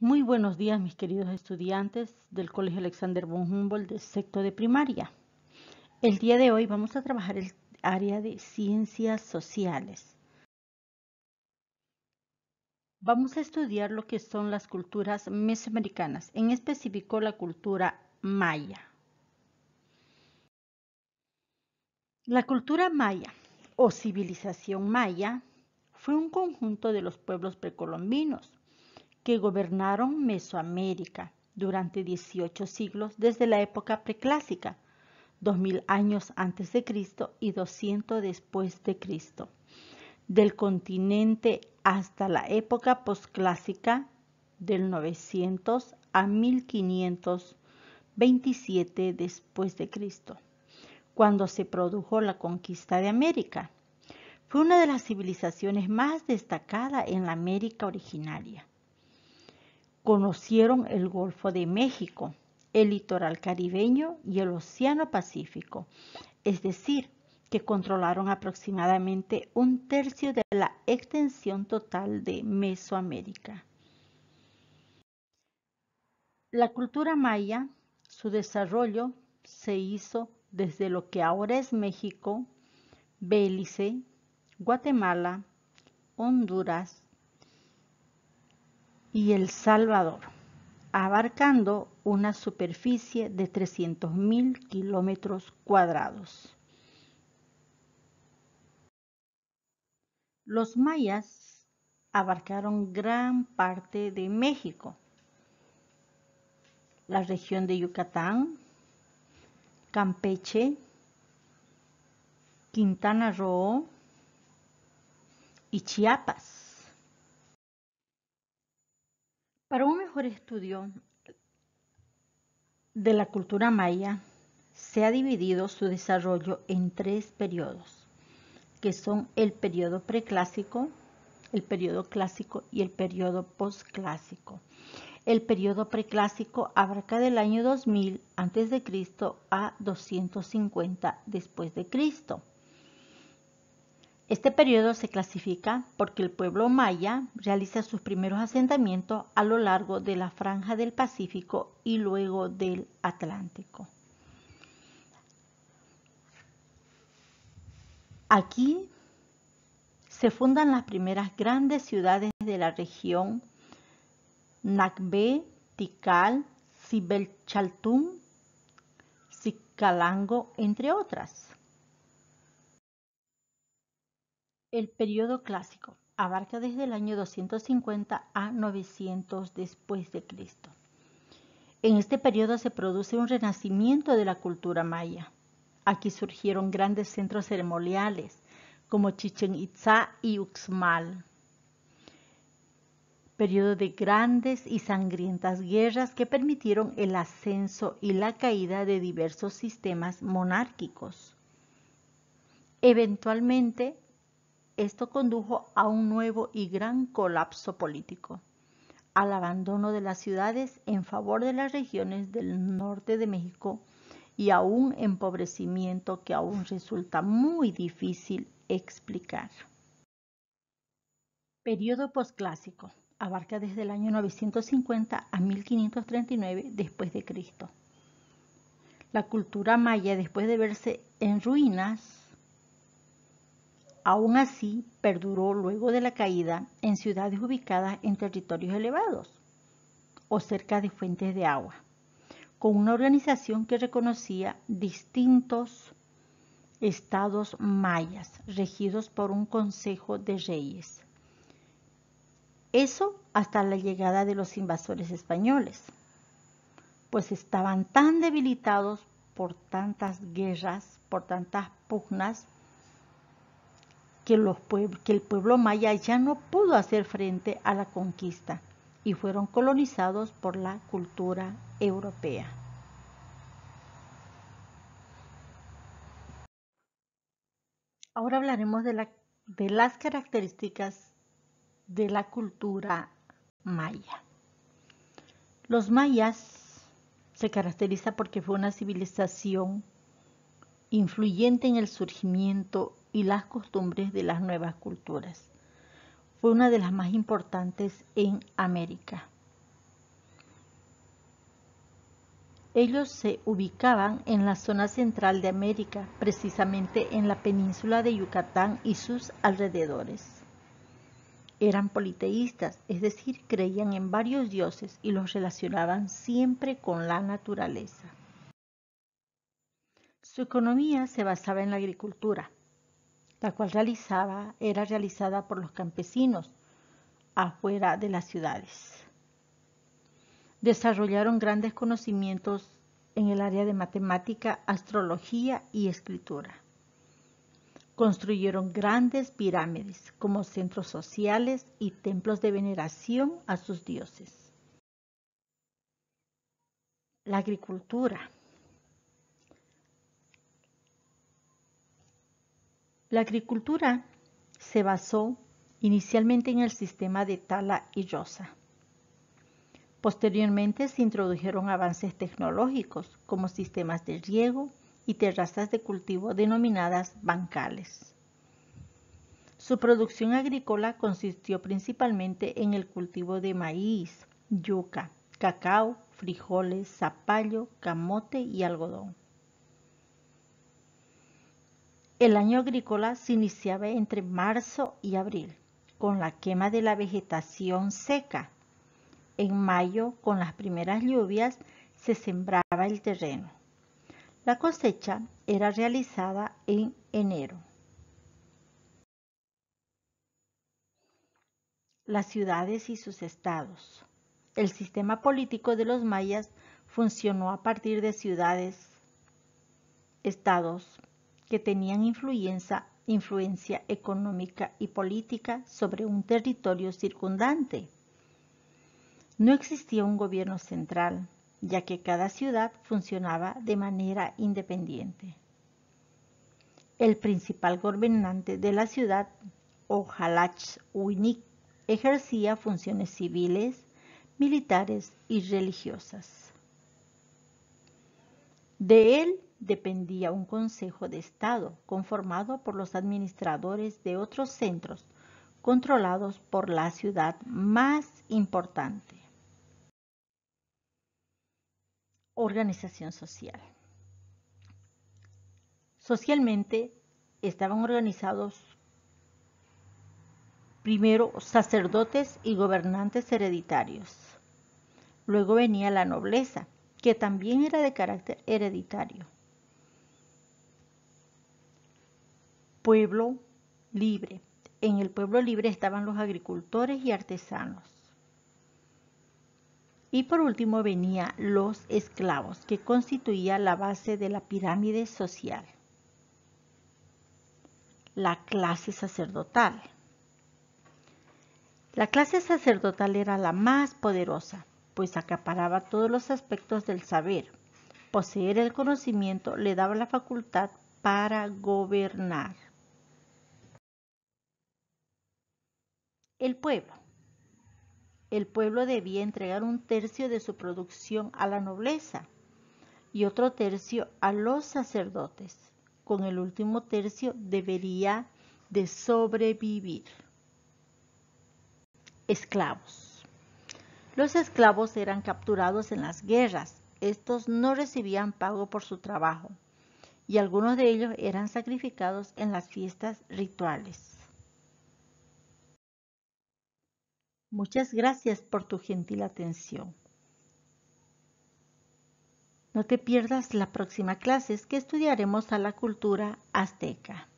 Muy buenos días, mis queridos estudiantes del Colegio Alexander von Humboldt de sexto de primaria. El día de hoy vamos a trabajar el área de ciencias sociales. Vamos a estudiar lo que son las culturas mesoamericanas, en específico la cultura maya. La cultura maya o civilización maya fue un conjunto de los pueblos precolombinos que gobernaron Mesoamérica durante 18 siglos desde la época preclásica, 2000 años antes de Cristo y 200 después de Cristo, del continente hasta la época posclásica del 900 a 1527 después de Cristo, cuando se produjo la conquista de América. Fue una de las civilizaciones más destacadas en la América originaria conocieron el Golfo de México, el litoral caribeño y el Océano Pacífico, es decir, que controlaron aproximadamente un tercio de la extensión total de Mesoamérica. La cultura maya, su desarrollo se hizo desde lo que ahora es México, Belice, Guatemala, Honduras, y El Salvador, abarcando una superficie de 300.000 kilómetros cuadrados. Los mayas abarcaron gran parte de México, la región de Yucatán, Campeche, Quintana Roo y Chiapas. estudio de la cultura maya, se ha dividido su desarrollo en tres periodos, que son el periodo preclásico, el periodo clásico y el periodo postclásico. El periodo preclásico abarca del año 2000 a.C. a 250 después de Cristo. Este periodo se clasifica porque el pueblo maya realiza sus primeros asentamientos a lo largo de la franja del Pacífico y luego del Atlántico. Aquí se fundan las primeras grandes ciudades de la región Nacbe, Tikal, Sibelchaltún, Sicalango, entre otras. El periodo clásico abarca desde el año 250 a 900 después de Cristo. En este periodo se produce un renacimiento de la cultura maya. Aquí surgieron grandes centros ceremoniales como Chichen Itza y Uxmal. Periodo de grandes y sangrientas guerras que permitieron el ascenso y la caída de diversos sistemas monárquicos. Eventualmente, esto condujo a un nuevo y gran colapso político, al abandono de las ciudades en favor de las regiones del norte de México y a un empobrecimiento que aún resulta muy difícil explicar. Periodo posclásico abarca desde el año 950 a 1539 después de Cristo. La cultura maya, después de verse en ruinas, Aún así, perduró luego de la caída en ciudades ubicadas en territorios elevados o cerca de fuentes de agua, con una organización que reconocía distintos estados mayas regidos por un consejo de reyes. Eso hasta la llegada de los invasores españoles, pues estaban tan debilitados por tantas guerras, por tantas pugnas, que, el pueblo maya ya no pudo hacer frente a la conquista y fueron colonizados por la cultura europea. Ahora hablaremos de, de, las características de la cultura maya. Los mayas se caracteriza porque fue una civilización influyente en el surgimiento y las costumbres de las nuevas culturas. Fue una de las más importantes en América. Ellos se ubicaban en la zona central de América, precisamente en la península de Yucatán y sus alrededores. Eran politeístas, es decir, creían en varios dioses y los relacionaban siempre con la naturaleza. Su economía se basaba en la agricultura, la cual realizaba, era realizada por los campesinos afuera de las ciudades. Desarrollaron grandes conocimientos en el área de matemática, astrología y escritura. Construyeron grandes pirámides como centros sociales y templos de veneración a sus dioses. La agricultura La agricultura se basó inicialmente en el sistema de tala y rosa. Posteriormente se introdujeron avances tecnológicos como sistemas de riego y terrazas de cultivo denominadas bancales. Su producción agrícola consistió principalmente en el cultivo de maíz, yuca, cacao, frijoles, zapallo, camote y algodón. El año agrícola se iniciaba entre marzo y abril con la quema de la vegetación seca. En mayo, con las primeras lluvias, se sembraba el terreno. La cosecha era realizada en enero. Las ciudades y sus estados. El sistema político de los mayas funcionó a partir de ciudades, estados, que tenían influencia, económica y política sobre un territorio circundante. No existía un gobierno central, ya que cada ciudad funcionaba de manera independiente. El principal gobernante de la ciudad, Ojalach Uinik, ejercía funciones civiles, militares y religiosas. De él dependía un Consejo de Estado conformado por los administradores de otros centros controlados por la ciudad más importante. Organización social. Socialmente estaban organizados primero sacerdotes y gobernantes hereditarios. Luego venía la nobleza, que también era de carácter hereditario. pueblo libre. En el pueblo libre estaban los agricultores y artesanos. Y por último venía los esclavos, que constituía la base de la pirámide social. La clase sacerdotal. La clase sacerdotal era la más poderosa, pues acaparaba todos los aspectos del saber. Poseer el conocimiento le daba la facultad para gobernar. El pueblo. El pueblo debía entregar un tercio de su producción a la nobleza y otro tercio a los sacerdotes. Con el último tercio debería de sobrevivir. Esclavos. Los esclavos eran capturados en las guerras. Estos no recibían pago por su trabajo y algunos de ellos eran sacrificados en las fiestas rituales. Muchas gracias por tu gentil atención. No te pierdas la próxima clase que estudiaremos a la cultura azteca.